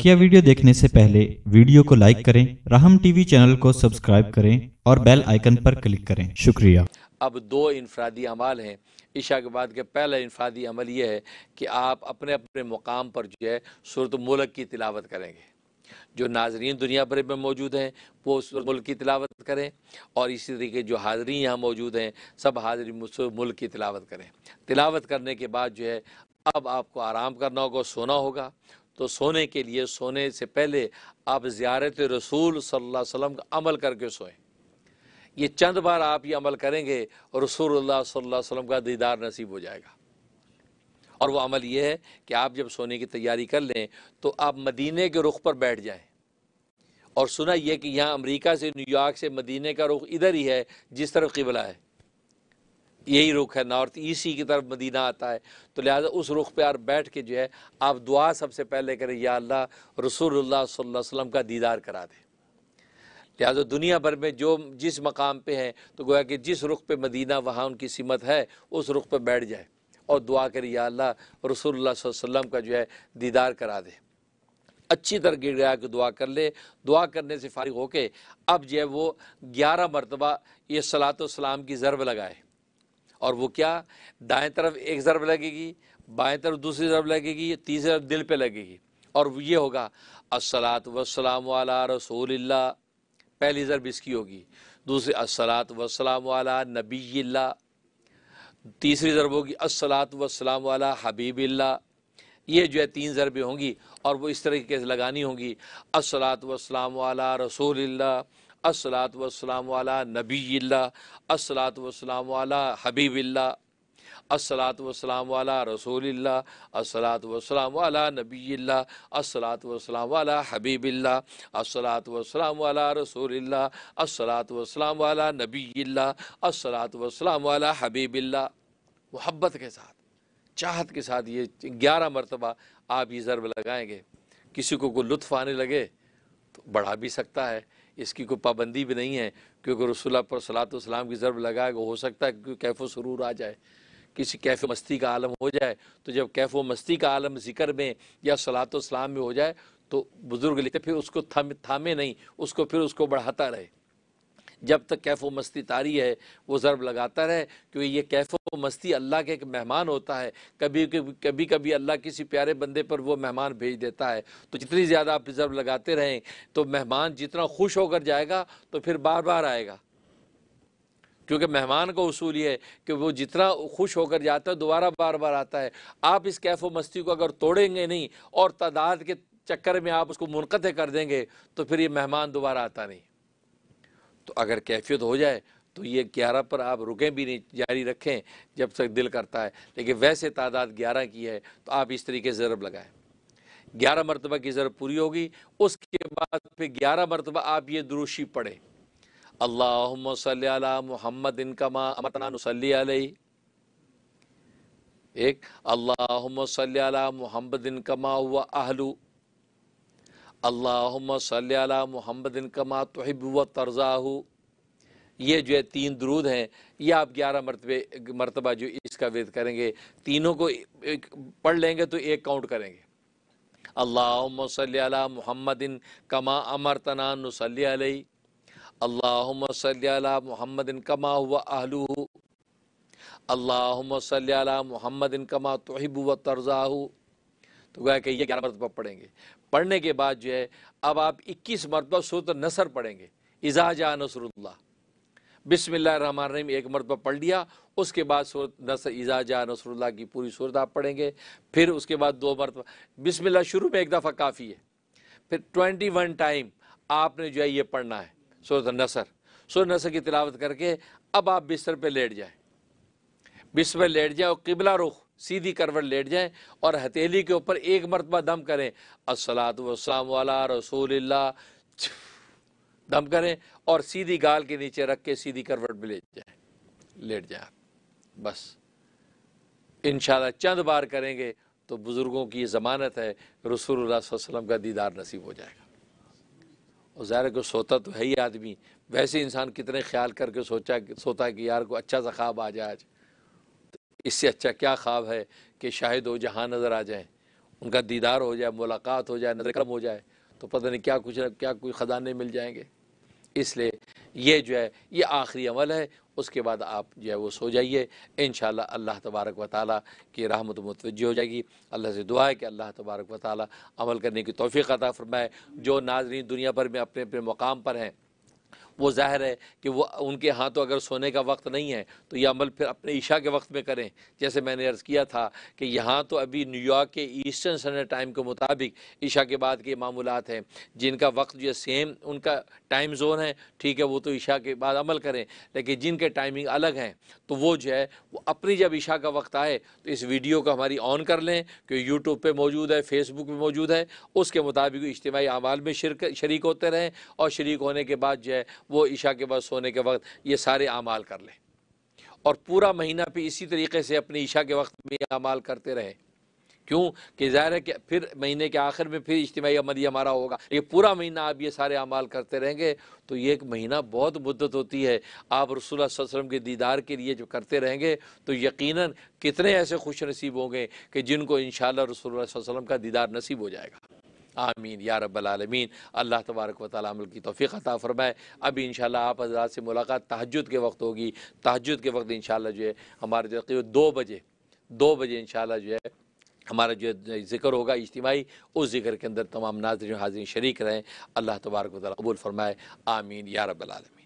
बकिया वीडियो देखने से पहले वीडियो को लाइक करें राहम टीवी चैनल को सब्सक्राइब करें और बेल आइकन पर क्लिक करें शुक्रिया अब दो इनफरादी अमाल हैं ईशा के बाद का पहला इनफरादी अमल यह है कि आप अपने अपने मुकाम पर जो है सूरत मुल्क की तिलावत करेंगे जो नाजरीन दुनिया भर में मौजूद हैं वो सूरत मुल्क की तिलावत करें और इसी तरीके जो हाज़री यहाँ मौजूद हैं सब हाजरी मुल्क की तिलावत करें तिलावत करने के बाद जो है अब आपको आराम करना होगा सोना होगा तो सोने के लिए सोने से पहले आप ज़्यारत रसूल सल्लल्लाहु अलैहि वसल्लम का अमल करके सोएं ये चंद बार आप ये अमल करेंगे और रसूलुल्लाह सल्लल्लाहु अलैहि वसल्लम का दीदार नसीब हो जाएगा और वह अमल ये है कि आप जब सोने की तैयारी कर लें तो आप मदीने के रुख पर बैठ जाएँ और सुना यह कि यहाँ अमरीका से न्यूयॉर्क से मदीने का रुख इधर ही है जिस तरफ किबला है यही रुख है नॉर्थ ईस्ट ही की तरफ मदीना आता है तो लिहाजा उस रुख पे आप बैठ के जो है आप दुआ सबसे पहले करें या अल्लाह रसूलुल्लाह सल्लल्लाहु अलैहि वसल्लम का दीदार करा दें लिहाजा दुनिया भर में जो जिस मकाम पे है तो गोया कि जिस रुख पे मदीना वहाँ उनकी सिमत है उस रुख पे बैठ जाए और दुआ करें या अल्लाह रसूलुल्लाह वसल्लम का जो है दीदार करा दें अच्छी तरह गिर गया कि दुआ कर ले दुआ करने से फारिग होके अब जो है वो ग्यारह मरतबा ये सलात सलाम की ज़रब लगाए और वो क्या दाएं तरफ एक ज़रब लगेगी बाएं तरफ दूसरी ज़रब लगेगी तीसरी ज़रब दिल पे लगेगी और ये होगा असलात वसलाम वाला रसूल पहली ज़रब इसकी होगी दूसरी असलात वसलाम वाला नबी तीसरी ज़रब होगी असलात वसलाम वाला हबीब ये जो है तीन ज़रबें होंगी और वो इस तरीके से लगानी होंगी असलात वसलाम वाला रसूल असलात वसलाम वाला नबी असलात वसलाम वाला हबीबिल्ला असलात वसलाम वाला रसूलिल्ला असलात वसलाम वाला नबीला असलात वसलाम वाला हबीबिल्ला असलात वसलाम वाला रसूलिल्ला असलात वसलाम वाला नबीला असलात वसलाम वाला हबीबिल्ला मोहब्बत के साथ चाहत के साथ ये ग्यारह मरतबा आप ये ज़रब लगाएंगे किसी को कोई लुत्फ़ आने लगे तो बढ़ा भी सकता है इसकी कोई पाबंदी भी नहीं है क्योंकि रसुल्ला पर सलात सलाम की ज़रब लगाए हो सकता है कि कैफ़ सरूर आ जाए किसी कैफ़ मस्ती का आलम हो जाए तो जब कैफ़ मस्ती का आलम ज़िक्र में या सलात सलाम में हो जाए तो बुज़ुर्ग लिखते फिर उसको थम थामे नहीं उसको फिर उसको बढ़ाता रहे जब तक कैफ व मस्ती तारी है वो ज़रब लगाता रहे क्योंकि ये कैफ व मस्ती अल्लाह के एक मेहमान होता है कभी कभी कभी अल्लाह किसी प्यारे बंदे पर वो मेहमान भेज देता है तो जितनी ज़्यादा आप ज़रब लगाते रहें तो मेहमान जितना खुश होकर जाएगा तो फिर बार बार आएगा क्योंकि मेहमान का उसूल ये है कि वो जितना खुश होकर जाता है दोबारा बार बार आता है आप इस कैफ व मस्ती को अगर तोड़ेंगे नहीं और तादाद के चक्कर में आप उसको मुनक़ कर देंगे तो फिर ये मेहमान दोबारा आता नहीं तो अगर कैफियत हो जाए तो ये ग्यारह पर आप रुकें भी नहीं जारी रखें जब तक दिल करता है लेकिन वैसे तादाद ग्यारह की है तो आप इस तरीके से ज़रब लगाएं ग्यारह मरतबा की ज़रब पूरी होगी उसके बाद फिर ग्यारह मरतबा आप ये दुरुशी पढ़ें अल्लाह मोहम्मद इनकमा अमतनासली एक अल्लाम मोहम्मद इनकमा हुआ आहलू अल्लाम सल मोहम्मद कमा तहब व तरज़ाहू ये जो है तीन दरूद हैं ये आप ग्यारह मरतबे मरतबा जो इसका वेद करेंगे तीनों को एक पढ़ लेंगे तो एक काउंट करेंगे अल्लाम सल मोहम्मद कमा अमर तना नसल अल्लाम सल मोहम्मद कमा हुआ आहलू अल्लाम सल मोहम्मद कमा तोहब व तर्ज़ाहू तो गया कि ये ग्यारह मरतबा पढ़ेंगे पढ़ने के बाद जो है अब आप 21 मरतबा सूरत नसर पढ़ेंगे इजाजा नसरुल्ला बिसमीम एक मरतबा पढ़ लिया उसके बाद सूरत नसर इजाजा नसरुल्ला की पूरी सूरत आप पढ़ेंगे फिर उसके बाद दो मरतबा बिसमिल्ला शुरू में एक दफ़ा काफ़ी है फिर ट्वेंटी वन टाइम आपने जो है ये पढ़ना है सूरत नसर सूरत नसर की तिलावत करके अब आप बिस्तर पर लेट जाएँ बिस्तर पर लेट जाए और किबला रुख सीधी करवट लेट जाए और हथेली के ऊपर एक मरतबा दम करें असलात वसलाम वाला रसूल दम करें और सीधी गाल के नीचे रख के सीधी करवट में लेट जाए लेट जाए बस इन चंद बार करेंगे तो बुज़ुर्गों की ये ज़मानत है रसूल वसलम का दीदार नसीब हो जाएगा और ज़ाहिर को सोता तो है ही आदमी वैसे इंसान कितने ख्याल करके सोचा सोता कि यार को अच्छा सा ख्वाब आ जाए आज इससे अच्छा क्या ख्वाब है कि शाहिद हो जहाँ नज़र आ जाएँ उनका दीदार हो जाए मुलाकात हो जाए नजर कम हो जाए तो पता नहीं क्या कुछ न, क्या कोई ख़जाने मिल जाएंगे इसलिए ये जो है ये आखिरी अमल है उसके बाद आप जो है वो सो जाइए इन अल्लाह तबारक व ताली की रहमत मतवज हो जाएगी अल्लाह से दुआ है कि अल्लाह तबारक व ताली अमल करने की तोफ़ी अदा फ़रमाए जो नाजरीन दुनिया भर में अपने अपने मुकाम पर हैं वो ज़ाहिर है कि वो उनके हाथों तो अगर सोने का वक्त नहीं है तो ये अमल फिर अपने ईशा के वक्त में करें जैसे मैंने अर्ज़ किया था कि यहाँ तो अभी न्यूयॉर्क के ईस्टर्न स्टैंडर्ड टाइम के मुताबिक ईशा के बाद के मामूलत हैं जिनका वक्त जो सेम उनका टाइम जोन है ठीक है वो तो ईशा के बाद अमल करें लेकिन जिनके टाइमिंग अलग हैं तो वो जो है वो अपनी जब ईशा का वक्त आए तो इस वीडियो को हमारी ऑन कर लें कि यूट्यूब पर मौजूद है फेसबुक पर मौजूद है उसके मुताबिक इज्तमी अमाल में शरीक होते रहें और शरीक होने के बाद जो है वो ईशा के बाद सोने के वक्त ये सारे अमाल कर लें और पूरा महीना भी इसी तरीके से अपने ईशा के वक्त में अमाल करते रहें क्यों कि ज़ाहिर है कि फिर महीने के आखिर में फिर इज्तमी अमली हमारा होगा ये पूरा महीना आप ये सारे अमाल करते रहेंगे तो ये एक महीना बहुत मुद्दत होती है आप रसूल वसलम के दीदार के लिए जो करते रहेंगे तो यकीनन कितने ऐसे खुश नसीब होंगे कि जिनको इन शाला रसूल वसलम का दीदार नसीब हो जाएगा आमीन या रबालमीन अल्लाह तबारक वाली की तोफ़ी अता फ़रमाए अभी इन आप हजरात से मुलाकात तहजद के वक्त होगी तहजद के वक्त इन जो है हमारे जो है दो बजे दो बजे इन जो है हमारा जो जिक्र होगा इज्तमाही उस जिक्र के अंदर तमाम नाजर हाजिर शरीक रहें अल्लाह तबारक वाली कबूल फ़रमाए आमीन या रबालमीन